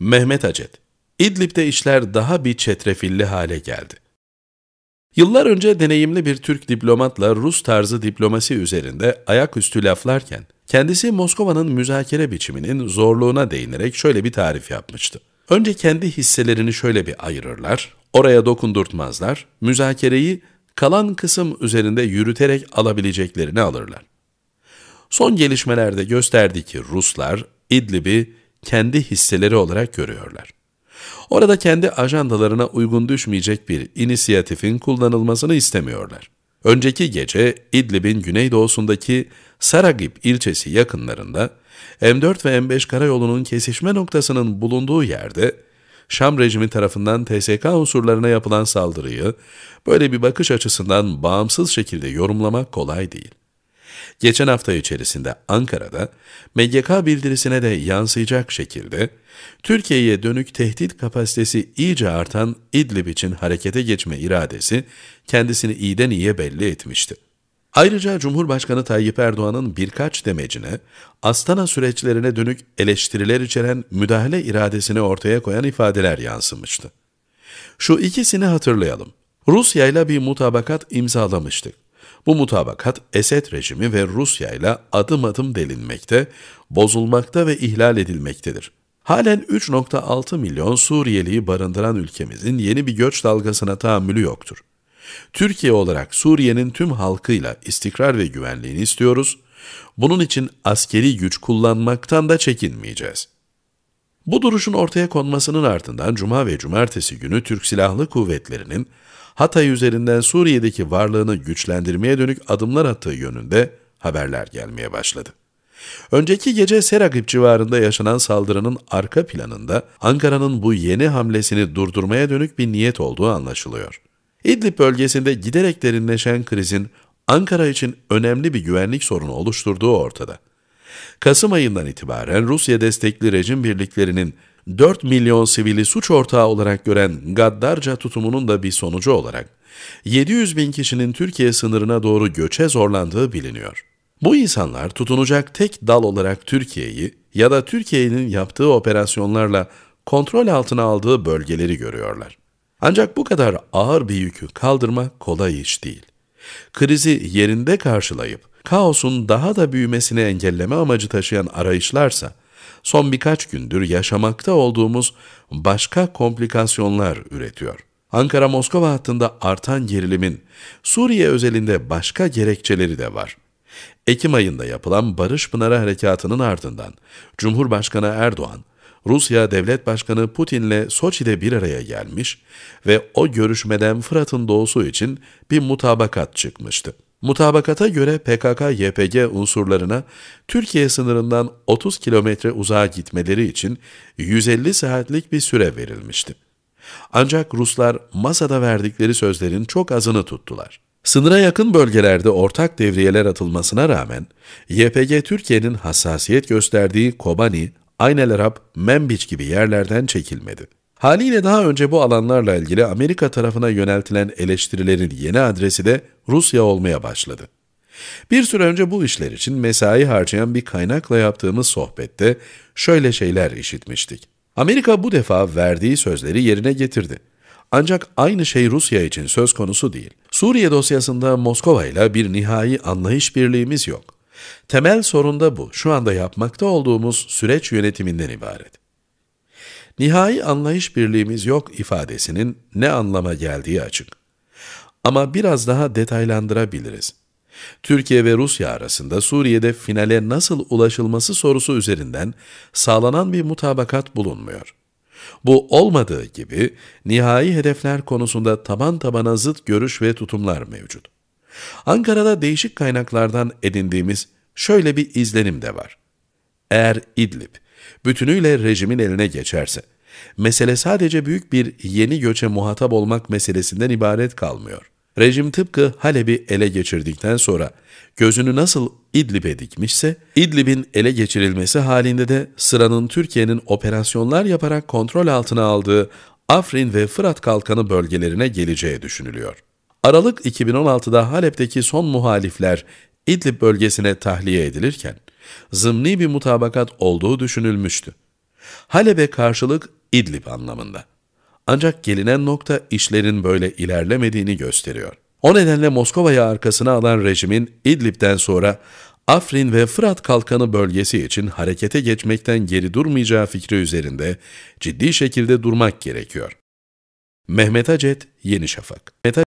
Mehmet Acet, İdlib'de işler daha bir çetrefilli hale geldi. Yıllar önce deneyimli bir Türk diplomatla Rus tarzı diplomasi üzerinde ayaküstü laflarken, kendisi Moskova'nın müzakere biçiminin zorluğuna değinerek şöyle bir tarif yapmıştı. Önce kendi hisselerini şöyle bir ayırırlar, oraya dokundurtmazlar, müzakereyi kalan kısım üzerinde yürüterek alabileceklerini alırlar. Son gelişmelerde gösterdi ki Ruslar İdlib'i kendi hisseleri olarak görüyorlar. Orada kendi ajandalarına uygun düşmeyecek bir inisiyatifin kullanılmasını istemiyorlar. Önceki gece İdlib'in güneydoğusundaki Saragip ilçesi yakınlarında M4 ve M5 karayolunun kesişme noktasının bulunduğu yerde Şam rejimi tarafından TSK unsurlarına yapılan saldırıyı böyle bir bakış açısından bağımsız şekilde yorumlamak kolay değil. Geçen hafta içerisinde Ankara'da MGK bildirisine de yansıyacak şekilde Türkiye'ye dönük tehdit kapasitesi iyice artan İdlib için harekete geçme iradesi kendisini iyiden iyiye belli etmişti. Ayrıca Cumhurbaşkanı Tayyip Erdoğan'ın birkaç demecine, Astana süreçlerine dönük eleştiriler içeren müdahale iradesini ortaya koyan ifadeler yansımıştı. Şu ikisini hatırlayalım. Rusya ile bir mutabakat imzalamıştık. Bu mutabakat Esed rejimi ve Rusya ile adım adım delinmekte, bozulmakta ve ihlal edilmektedir. Halen 3.6 milyon Suriyeliyi barındıran ülkemizin yeni bir göç dalgasına tahammülü yoktur. Türkiye olarak Suriye'nin tüm halkıyla istikrar ve güvenliğini istiyoruz. Bunun için askeri güç kullanmaktan da çekinmeyeceğiz. Bu duruşun ortaya konmasının ardından Cuma ve Cumartesi günü Türk Silahlı Kuvvetleri'nin Hatay üzerinden Suriye'deki varlığını güçlendirmeye dönük adımlar attığı yönünde haberler gelmeye başladı. Önceki gece Seragip civarında yaşanan saldırının arka planında Ankara'nın bu yeni hamlesini durdurmaya dönük bir niyet olduğu anlaşılıyor. İdlib bölgesinde giderek derinleşen krizin Ankara için önemli bir güvenlik sorunu oluşturduğu ortada. Kasım ayından itibaren Rusya destekli rejim birliklerinin 4 milyon sivili suç ortağı olarak gören gaddarca tutumunun da bir sonucu olarak 700 bin kişinin Türkiye sınırına doğru göçe zorlandığı biliniyor. Bu insanlar tutunacak tek dal olarak Türkiye'yi ya da Türkiye'nin yaptığı operasyonlarla kontrol altına aldığı bölgeleri görüyorlar. Ancak bu kadar ağır bir yükü kaldırma kolay iş değil. Krizi yerinde karşılayıp kaosun daha da büyümesini engelleme amacı taşıyan arayışlarsa son birkaç gündür yaşamakta olduğumuz başka komplikasyonlar üretiyor. Ankara-Moskova hattında artan gerilimin Suriye özelinde başka gerekçeleri de var. Ekim ayında yapılan Barış Pınarı Harekatı'nın ardından Cumhurbaşkanı Erdoğan, Rusya Devlet Başkanı Putin'le Soçi'de bir araya gelmiş ve o görüşmeden Fırat'ın doğusu için bir mutabakat çıkmıştı. Mutabakata göre PKK-YPG unsurlarına Türkiye sınırından 30 kilometre uzağa gitmeleri için 150 saatlik bir süre verilmişti. Ancak Ruslar masada verdikleri sözlerin çok azını tuttular. Sınıra yakın bölgelerde ortak devriyeler atılmasına rağmen, YPG Türkiye'nin hassasiyet gösterdiği Kobani, Aynelerap, Membiç gibi yerlerden çekilmedi. Haliyle daha önce bu alanlarla ilgili Amerika tarafına yöneltilen eleştirilerin yeni adresi de Rusya olmaya başladı. Bir süre önce bu işler için mesai harcayan bir kaynakla yaptığımız sohbette şöyle şeyler işitmiştik. Amerika bu defa verdiği sözleri yerine getirdi. Ancak aynı şey Rusya için söz konusu değil. Suriye dosyasında Moskova ile bir nihai anlayış birliğimiz yok. Temel sorun da bu. Şu anda yapmakta olduğumuz süreç yönetiminden ibaret nihai anlayış birliğimiz yok ifadesinin ne anlama geldiği açık. Ama biraz daha detaylandırabiliriz. Türkiye ve Rusya arasında Suriye'de finale nasıl ulaşılması sorusu üzerinden sağlanan bir mutabakat bulunmuyor. Bu olmadığı gibi nihai hedefler konusunda taban tabana zıt görüş ve tutumlar mevcut. Ankara'da değişik kaynaklardan edindiğimiz şöyle bir izlenim de var. Eğer İdlib, bütünüyle rejimin eline geçerse, mesele sadece büyük bir yeni göçe muhatap olmak meselesinden ibaret kalmıyor. Rejim tıpkı Halep'i ele geçirdikten sonra gözünü nasıl İdlib'e dikmişse, İdlib'in ele geçirilmesi halinde de sıranın Türkiye'nin operasyonlar yaparak kontrol altına aldığı Afrin ve Fırat Kalkanı bölgelerine geleceği düşünülüyor. Aralık 2016'da Halep'teki son muhalifler İdlib bölgesine tahliye edilirken zımni bir mutabakat olduğu düşünülmüştü. Halep'e karşılık İdlib anlamında. Ancak gelinen nokta işlerin böyle ilerlemediğini gösteriyor. O nedenle Moskova'ya arkasına alan rejimin İdlib'den sonra Afrin ve Fırat Kalkanı bölgesi için harekete geçmekten geri durmayacağı fikri üzerinde ciddi şekilde durmak gerekiyor. Mehmet Acet, Yeni Şafak